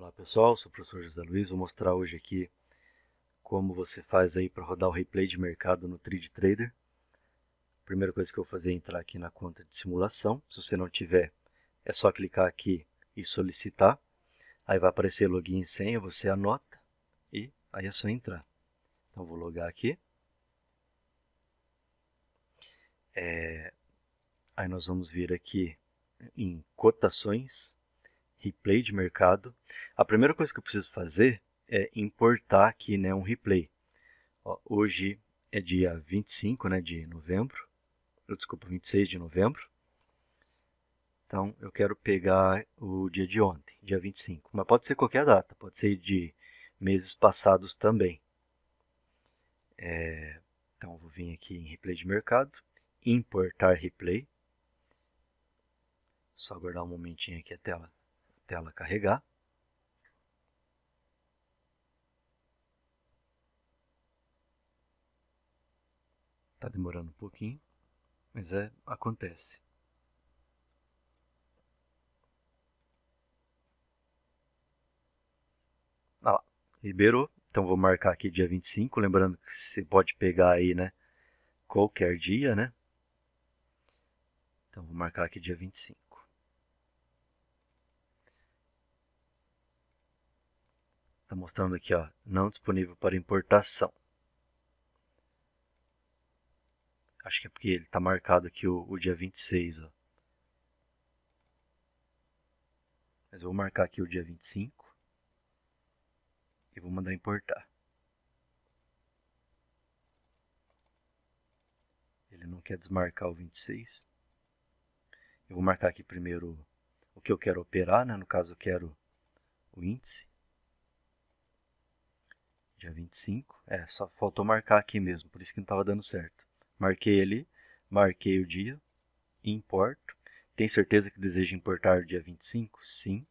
Olá pessoal, sou o professor José Luiz, vou mostrar hoje aqui como você faz aí para rodar o replay de mercado no Trade Trader. A primeira coisa que eu vou fazer é entrar aqui na conta de simulação. Se você não tiver, é só clicar aqui e solicitar. Aí vai aparecer login e senha, você anota e aí é só entrar. Então vou logar aqui. É... Aí nós vamos vir aqui em cotações replay de mercado, a primeira coisa que eu preciso fazer é importar aqui né, um replay. Ó, hoje é dia 25 né, de novembro, desculpa, 26 de novembro. Então, eu quero pegar o dia de ontem, dia 25. Mas pode ser qualquer data, pode ser de meses passados também. É, então, vou vir aqui em replay de mercado, importar replay. Só aguardar um momentinho aqui a tela tela carregar. Está demorando um pouquinho, mas é acontece. Ah lá, liberou. Então vou marcar aqui dia 25, lembrando que você pode pegar aí, né, qualquer dia, né? Então vou marcar aqui dia 25. Está mostrando aqui, ó, não disponível para importação. Acho que é porque ele está marcado aqui o, o dia 26, ó. Mas eu vou marcar aqui o dia 25 e vou mandar importar. Ele não quer desmarcar o 26. Eu vou marcar aqui primeiro o que eu quero operar, né? no caso eu quero o índice. Dia 25. É, só faltou marcar aqui mesmo, por isso que não estava dando certo. Marquei ali, marquei o dia, importo. Tem certeza que deseja importar dia 25? Sim.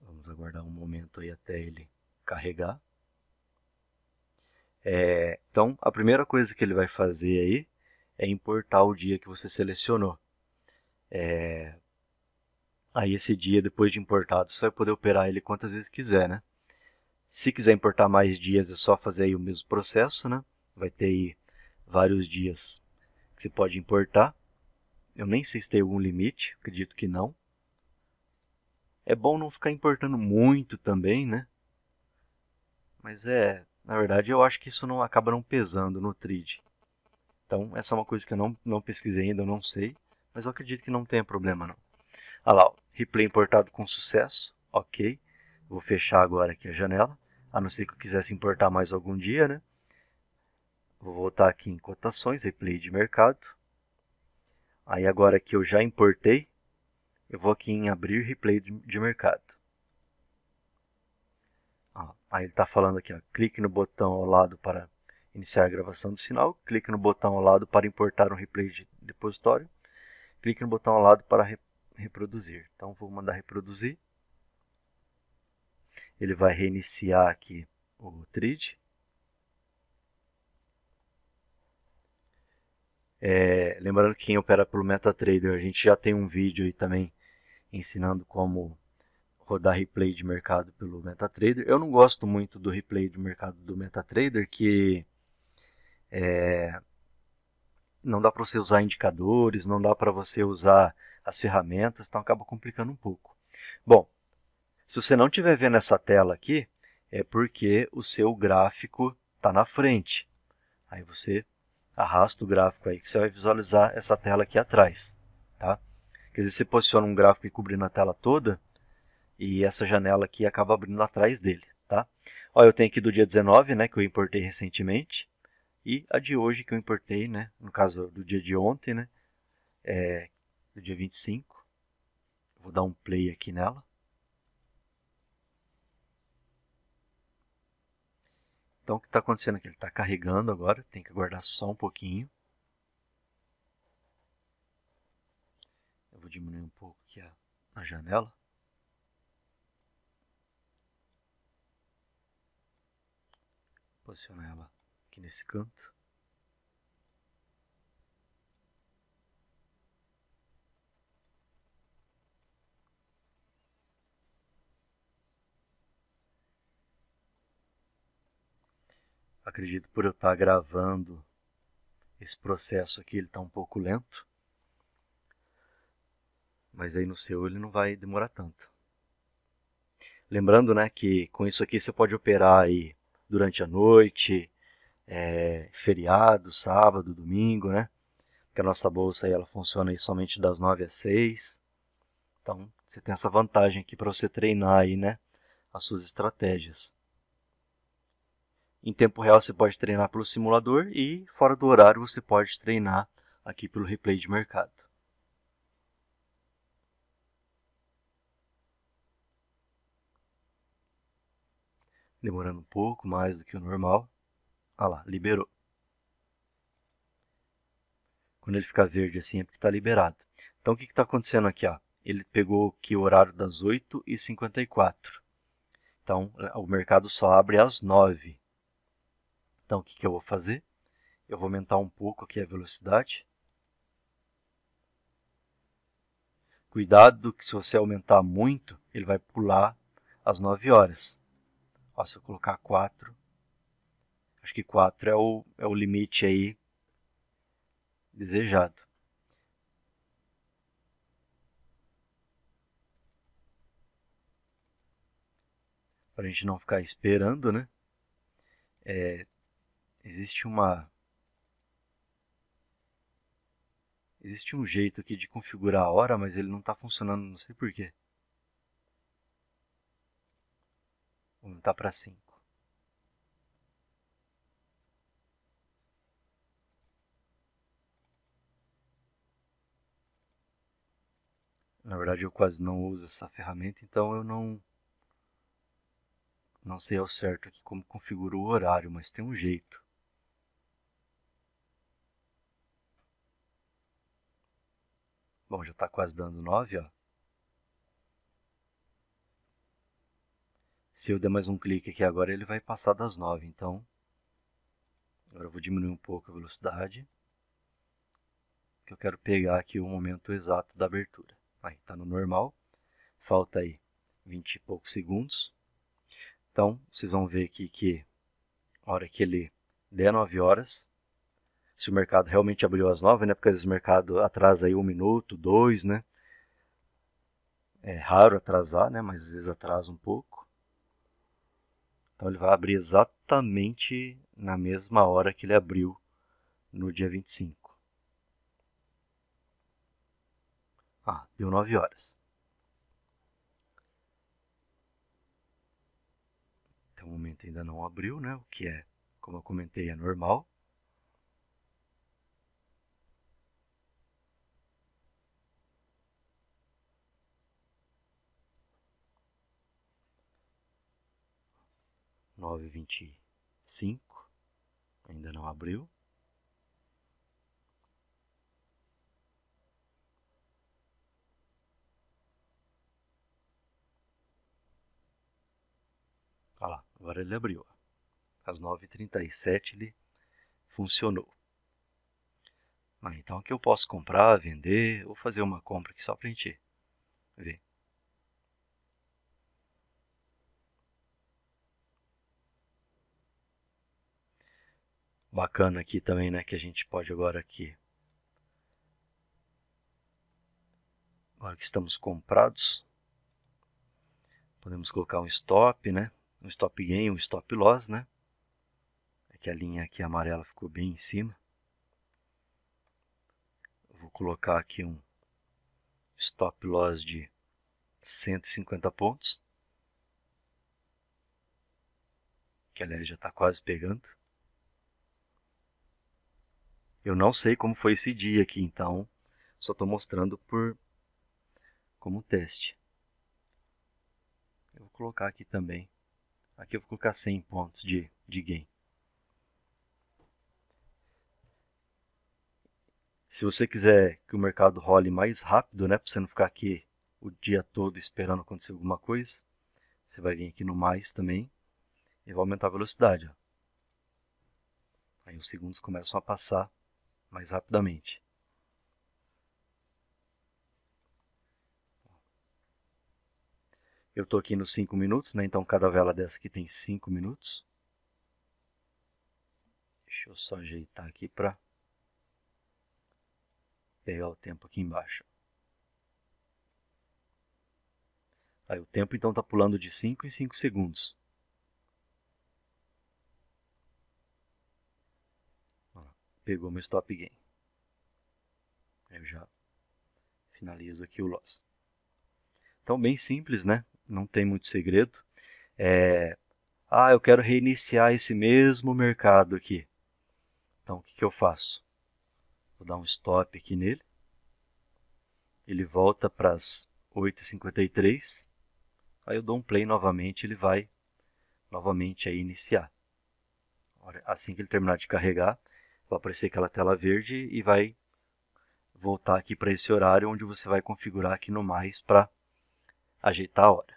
Vamos aguardar um momento aí até ele carregar. É, então, a primeira coisa que ele vai fazer aí é importar o dia que você selecionou. É, Aí esse dia, depois de importado, você vai poder operar ele quantas vezes quiser, né? Se quiser importar mais dias, é só fazer aí o mesmo processo, né? Vai ter aí vários dias que você pode importar. Eu nem sei se tem algum limite, acredito que não. É bom não ficar importando muito também, né? Mas é, na verdade, eu acho que isso não acaba não pesando no trade. Então, essa é uma coisa que eu não, não pesquisei ainda, eu não sei, mas eu acredito que não tenha problema não. Olha lá, replay importado com sucesso, ok. Vou fechar agora aqui a janela, a não ser que eu quisesse importar mais algum dia, né? Vou voltar aqui em cotações, replay de mercado. Aí agora que eu já importei, eu vou aqui em abrir replay de mercado. aí ele está falando aqui, ó, clique no botão ao lado para iniciar a gravação do sinal, clique no botão ao lado para importar um replay de depositório, clique no botão ao lado para reproduzir. Então, vou mandar reproduzir. Ele vai reiniciar aqui o Trid. É, lembrando que quem opera pelo MetaTrader, a gente já tem um vídeo aí também ensinando como rodar replay de mercado pelo MetaTrader. Eu não gosto muito do replay de mercado do MetaTrader, que é, não dá para você usar indicadores, não dá para você usar as ferramentas, então acaba complicando um pouco. Bom, se você não estiver vendo essa tela aqui, é porque o seu gráfico está na frente. Aí você arrasta o gráfico aí que você vai visualizar essa tela aqui atrás. Tá? Quer dizer, você posiciona um gráfico e cobrindo a tela toda e essa janela aqui acaba abrindo atrás dele. Tá? Ó, eu tenho aqui do dia 19, né, que eu importei recentemente, e a de hoje que eu importei, né, no caso do dia de ontem, né, é, do dia 25. Vou dar um play aqui nela. Então, o que está acontecendo aqui? Ele está carregando agora, tem que aguardar só um pouquinho. Eu vou diminuir um pouco aqui a, a janela. Posicionar ela aqui nesse canto. acredito por eu estar gravando esse processo aqui, ele está um pouco lento. Mas aí no seu ele não vai demorar tanto. Lembrando, né, que com isso aqui você pode operar aí durante a noite, é, feriado, sábado, domingo, né? Porque a nossa bolsa aí, ela funciona aí somente das 9 às 6. Então, você tem essa vantagem aqui para você treinar aí, né, as suas estratégias. Em tempo real você pode treinar pelo simulador e fora do horário você pode treinar aqui pelo replay de mercado. Demorando um pouco mais do que o normal. Olha ah lá, liberou. Quando ele ficar verde assim é porque está liberado. Então o que está acontecendo aqui? Ó? Ele pegou que o horário das 8h54. Então o mercado só abre às 9 então, o que, que eu vou fazer? Eu vou aumentar um pouco aqui a velocidade. Cuidado que se você aumentar muito, ele vai pular às 9 horas. Ó, se eu colocar 4, acho que 4 é o, é o limite aí desejado. Para a gente não ficar esperando, né? É, existe uma existe um jeito aqui de configurar a hora, mas ele não está funcionando, não sei porquê. Vou aumentar para 5. Na verdade, eu quase não uso essa ferramenta, então eu não não sei ao certo aqui como configuro o horário, mas tem um jeito. Bom, já está quase dando 9, ó. Se eu der mais um clique aqui agora, ele vai passar das 9, então... Agora eu vou diminuir um pouco a velocidade. Que eu quero pegar aqui o momento exato da abertura. Aí, está no normal. Falta aí 20 e poucos segundos. Então, vocês vão ver aqui que a hora que ele der 9 horas, se o mercado realmente abriu às nove, né? Porque às vezes o mercado atrasa aí um minuto, dois, né? É raro atrasar, né? Mas às vezes atrasa um pouco. Então ele vai abrir exatamente na mesma hora que ele abriu no dia 25. Ah, deu 9 horas. Até então o momento ainda não abriu, né? O que é, como eu comentei, é normal. nove vinte e cinco Ainda não abriu. Olha lá, agora ele abriu. Às 9h37 ele funcionou. Ah, então aqui eu posso comprar, vender ou fazer uma compra aqui só para a gente ver. bacana aqui também, né? Que a gente pode agora aqui. Agora que estamos comprados, podemos colocar um stop, né? Um stop gain, um stop loss, né? Aqui é que a linha aqui amarela ficou bem em cima. Vou colocar aqui um stop loss de 150 pontos. Que aliás já está quase pegando. Eu não sei como foi esse dia aqui, então só estou mostrando por como teste. Eu vou colocar aqui também. Aqui eu vou colocar 100 pontos de, de gain. Se você quiser que o mercado role mais rápido, né, para você não ficar aqui o dia todo esperando acontecer alguma coisa, você vai vir aqui no mais também e vai aumentar a velocidade. Ó. Aí os segundos começam a passar mais rapidamente. Eu estou aqui nos 5 minutos, né? então cada vela dessa aqui tem 5 minutos. Deixa eu só ajeitar aqui para pegar o tempo aqui embaixo. Aí o tempo então está pulando de 5 em 5 segundos. pegou meu stop gain. Eu já finalizo aqui o loss. Então, bem simples, né? Não tem muito segredo. É... Ah, eu quero reiniciar esse mesmo mercado aqui. Então, o que, que eu faço? Vou dar um stop aqui nele. Ele volta para as 8h53. Aí eu dou um play novamente, ele vai novamente aí iniciar. Assim que ele terminar de carregar, vai aparecer aquela tela verde e vai voltar aqui para esse horário onde você vai configurar aqui no mais para ajeitar a hora.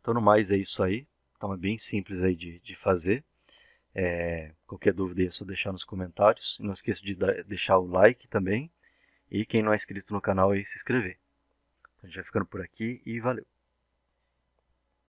Então, no mais é isso aí. Então, é bem simples aí de, de fazer. É, qualquer dúvida é só deixar nos comentários. Não esqueça de dar, deixar o like também. E quem não é inscrito no canal aí, se inscrever. Então, vai ficando por aqui e valeu!